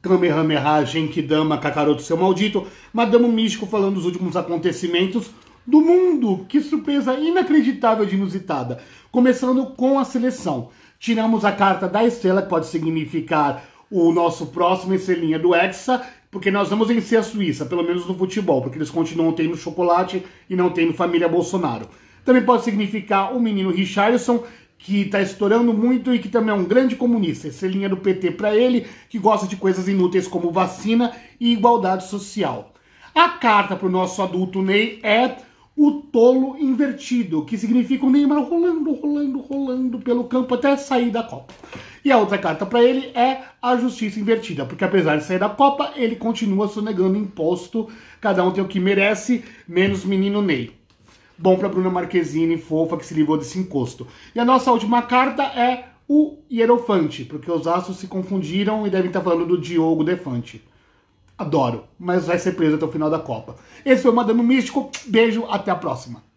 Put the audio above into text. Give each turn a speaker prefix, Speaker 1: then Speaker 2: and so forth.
Speaker 1: Kamehameha, Genkidama, Kakaroto, seu maldito, Madame Místico falando dos últimos acontecimentos do mundo. Que surpresa inacreditável de inusitada. Começando com a seleção. Tiramos a carta da estrela, que pode significar o nosso próximo estrelinha do Hexa, porque nós vamos vencer a Suíça, pelo menos no futebol, porque eles continuam tendo chocolate e não tendo família Bolsonaro. Também pode significar o menino Richardson, que está estourando muito e que também é um grande comunista. Essa é linha do PT para ele, que gosta de coisas inúteis como vacina e igualdade social. A carta para o nosso adulto Ney é o tolo invertido, que significa o Neymar rolando, rolando, rolando pelo campo até sair da Copa. E a outra carta para ele é a justiça invertida, porque apesar de sair da Copa, ele continua sonegando imposto, cada um tem o que merece, menos menino Ney. Bom para Bruna Marquezine, fofa, que se livrou desse encosto. E a nossa última carta é o Hierofante, porque os astros se confundiram e devem estar tá falando do Diogo Defante. Adoro, mas vai ser preso até o final da Copa. Esse foi o Madame Místico, beijo, até a próxima.